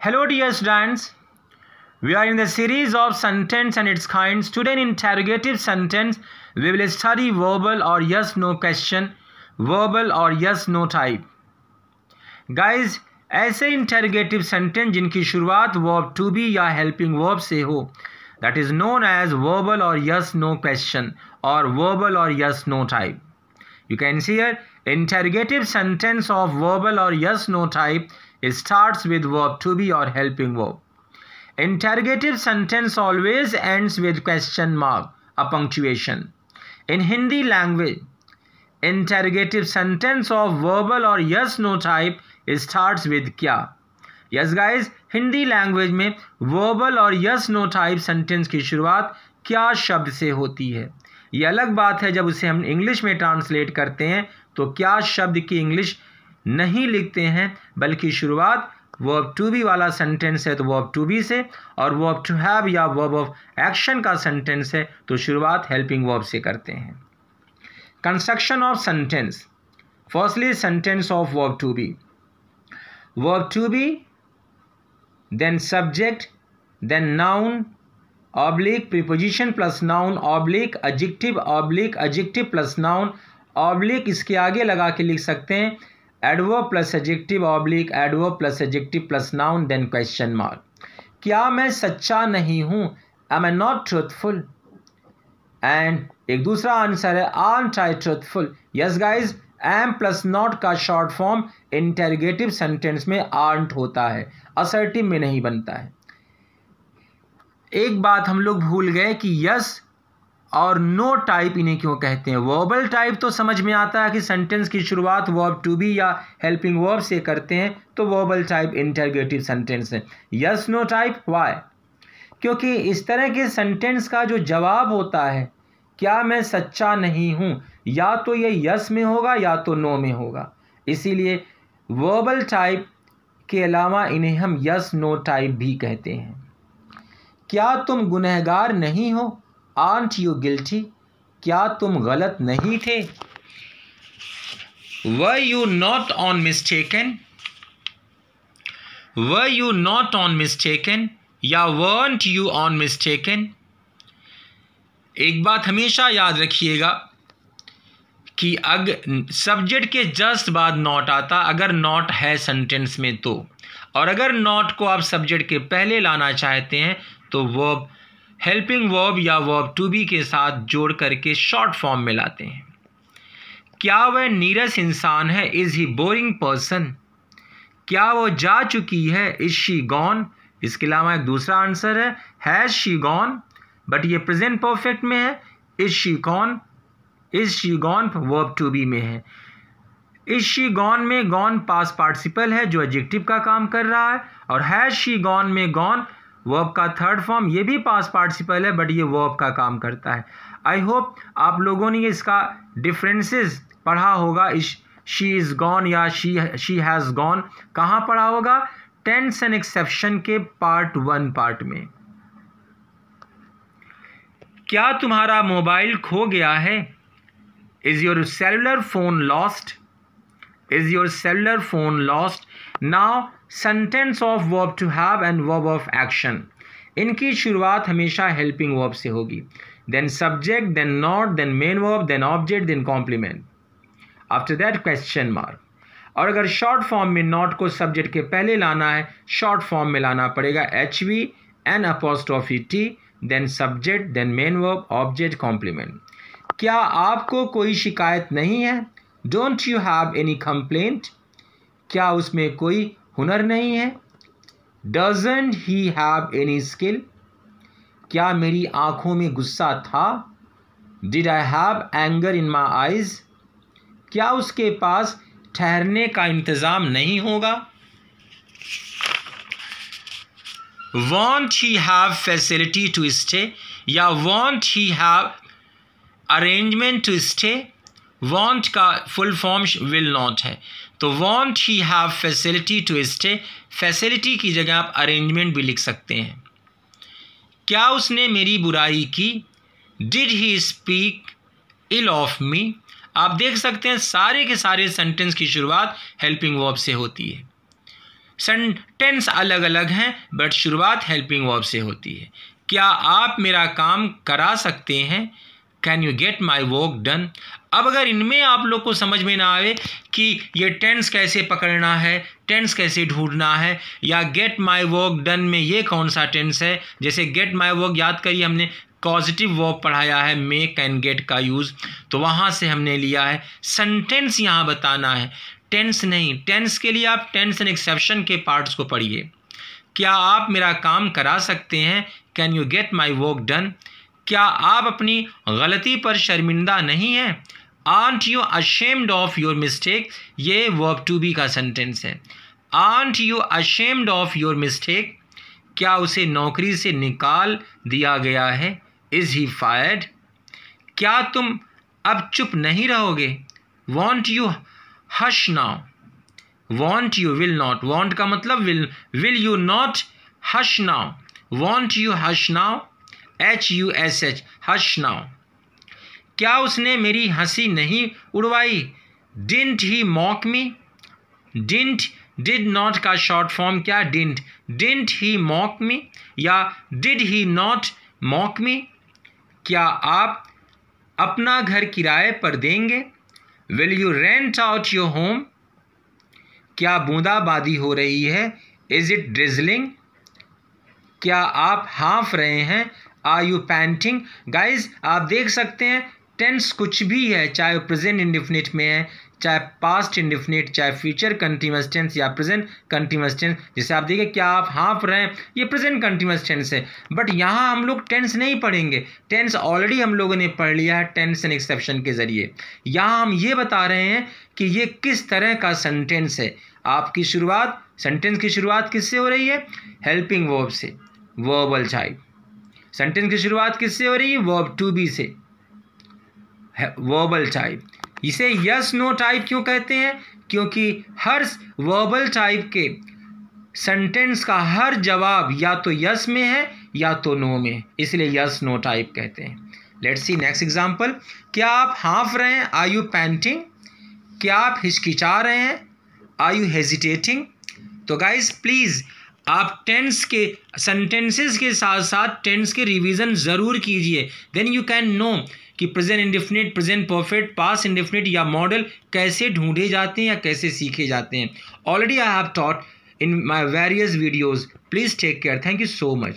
Hello dear students, we are in the series of sentence and its kinds. Today in interrogative sentence, we will study verbal or yes-no question, verbal or yes-no type. Guys, ऐसे interrogative sentence जिनकी शुरुआत verb to be या helping verb से हो that is known as verbal or yes-no question or verbal or yes-no type. You can see here interrogative sentence of verbal or yes-no type starts with verb to be or helping verb. Interrogative sentence always ends with question mark, a punctuation. In Hindi language, interrogative sentence of verbal or yes no type starts with kya. Yes guys Hindi language में verbal और yes no type sentence की शुरुआत क्या शब्द से होती है ये अलग बात है जब उसे हम इंग्लिश में ट्रांसलेट करते हैं तो क्या शब्द की इंग्लिश नहीं लिखते हैं बल्कि शुरुआत वर्ब टू बी वाला सेंटेंस है तो वर्ब टू बी से और वर्ब टू हैव या वर्ब ऑफ एक्शन का सेंटेंस है तो शुरुआत हेल्पिंग वर्ब से करते हैं construction of sentence firstly sentence of verb to be verb to be then subject then noun oblique preposition plus noun oblique adjective oblique adjective plus noun oblique इसके आगे लगा के लिख सकते हैं एडवो प्लस एजेक्टिव ऑब्लिक एडवो plus adjective plus noun then question mark क्या मैं सच्चा नहीं हूँ am I not truthful and एक दूसरा आंसर है aren't I truthful yes guys am plus not का शॉर्ट फॉर्म इंटेरोगेटिव सेंटेंस में आंट होता है असर्टिव में नहीं बनता है एक बात हम लोग भूल गए कि यस और नो टाइप इन्हें क्यों कहते हैं वर्बल टाइप तो समझ में आता है कि सेंटेंस की शुरुआत वर्ब टू बी या हेल्पिंग वर्ब से करते हैं तो वर्बल टाइप इंटरगेटिव सेंटेंस है यस नो टाइप वाई क्योंकि इस तरह के सेंटेंस का जो जवाब होता है क्या मैं सच्चा नहीं हूँ या तो ये यस में होगा या तो नो में होगा इसीलिए वर्बल टाइप के अलावा इन्हें हम यस नो टाइप भी कहते हैं क्या तुम गुनहगार नहीं हो आंट यू गिल्टी क्या तुम गलत नहीं थे were you not on mistaken were you not on mistaken या वर्ट यू ऑन मिस्टेकन एक बात हमेशा याद रखिएगा कि अग सब्जेक्ट के जस्ट बाद नॉट आता अगर नॉट है सेंटेंस में तो और अगर नॉट को आप सब्जेक्ट के पहले लाना चाहते हैं तो वर्ब हेल्पिंग वर्ब या वर्ब टू बी के साथ जोड़ करके शॉर्ट फॉर्म में लाते हैं क्या वह नीरस इंसान है इज़ ही बोरिंग पर्सन क्या वो जा चुकी है इज़ शी गॉन इसके अलावा एक दूसरा आंसर है हैज़ शी गॉन बट ये प्रेजेंट परफेक्ट में है is she gone is she gone verb to be में है इज शी गॉन में गॉन पास पार्टिसिपल है जो एडजेक्टिव का काम कर रहा है और हैज शी गॉन में गॉन वर्ब का थर्ड फॉर्म ये भी पास पार्टिसिपल है बट ये वर्ब का काम करता है आई होप आप लोगों ने इसका डिफरेंसेस पढ़ा होगा इस शी इज़ गॉन या शी शी हैज़ गॉन कहाँ पढ़ा होगा टेंस एंड एक्सेप्शन के पार्ट वन पार्ट में क्या तुम्हारा मोबाइल खो गया है is your cellular phone lost is your cellular phone lost now sentence of verb to have and verb of action इनकी शुरुआत हमेशा हेल्पिंग वर्ब से होगी then subject then not then main verb then object then complement after that question mark और अगर short form में not को subject के पहले लाना है शॉर्ट फॉर्म में लाना पड़ेगा H V N E T then subject then main verb object complement क्या आपको कोई शिकायत नहीं है don't you have any complaint क्या उसमें कोई हुनर नहीं है doesn't he have any skill क्या मेरी आँखों में गुस्सा था did I have anger in my eyes क्या उसके पास ठहरने का इंतज़ाम नहीं होगा won't he have facility to stay या won't he have arrangement to stay won't का फुल फॉर्म विल नॉट है तो won't he have facility to stay facility की जगह आप अरेंजमेंट भी लिख सकते हैं क्या उसने मेरी बुराई की did he speak ill of me आप देख सकते हैं सारे के सारे सेंटेंस की शुरुआत हेल्पिंग वर्ब से होती है सेंटेंस अलग अलग हैं बट शुरुआत हेल्पिंग वर्ब से होती है क्या आप मेरा काम करा सकते हैं can you get my work done अब अगर इनमें आप लोग को समझ में ना आए कि ये टेंस कैसे पकड़ना है टेंस कैसे ढूंढना है या गेट माई वर्क डन में ये कौन सा टेंस है जैसे गेट माई वर्क याद करिए हमने पॉजिटिव वर्क पढ़ाया है मे कैन गेट का यूज़ तो वहाँ से हमने लिया है सेंटेंस यहाँ बताना है टेंस नहीं टेंस के लिए आप टेंस एंड एक्सेप्शन के पार्ट्स को पढ़िए क्या आप मेरा काम करा सकते हैं can you get my work done क्या आप अपनी गलती पर शर्मिंदा नहीं हैं aren't you ashamed of your mistake ये वर्ब टू बी का सेंटेंस है aren't you ashamed of your mistake क्या उसे नौकरी से निकाल दिया गया है इज़ ही फायर्ड क्या तुम अब चुप नहीं रहोगे won't you hush now won't you will not won't का मतलब will will you not hush now won't you hush now H U S H hush now क्या उसने मेरी हंसी नहीं उड़वाई didn't he mock me didn't did not का short form क्या didn't didn't he mock me या did he not mock me क्या आप अपना घर किराए पर देंगे will you rent out your home क्या बूंदाबांदी हो रही है इज़ इट ड्रिजलिंग क्या आप हाँफ रहे हैं आर यू पैंटिंग गाइज आप देख सकते हैं टेंस कुछ भी है चाहे वो प्रेजेंट इंडिफिनिट में है चाहे पास्ट इंडिफिनिट चाहे फ्यूचर कंटिन्यूस टेंस या प्रेजेंट कंटिन्यूस टेंस जैसे आप देखिए क्या आप हाँफ रहे हैं ये प्रेजेंट कंटिन्यूस टेंस है बट यहाँ हम लोग टेंस नहीं पढ़ेंगे टेंस ऑलरेडी हम लोगों ने पढ़ लिया है टेंस एंड एक्सेप्शन के ज़रिए यहाँ हम ये बता रहे हैं कि ये किस तरह का सेंटेंस है आपकी शुरुआत सेंटेंस की शुरुआत किससे हो रही है हेल्पिंग वर्ब से वर्बल टाइप सेंटेंस की शुरुआत किससे हो रही है वर्ब टू बी से वर्बल टाइप इसे यस नो टाइप क्यों कहते हैं क्योंकि हर वर्बल टाइप के सेंटेंस का हर जवाब या तो यस में है या तो नो में इसलिए यस नो टाइप कहते हैं लेट्स सी नेक्स्ट एग्जांपल क्या आप हाँफ रहे हैं आर यू पैंटिंग क्या आप हिचकिचा रहे हैं आर यू हेजिटेटिंग तो गाइज प्लीज़ आप टेंस के सेंटेंसेस के साथ साथ टेंस के रिवीजन ज़रूर कीजिए देन यू कैन नो कि present indefinite present perfect past indefinite या मॉडल कैसे ढूंढे जाते हैं या कैसे सीखे जाते हैं already I have taught in my various videos please take care thank you so much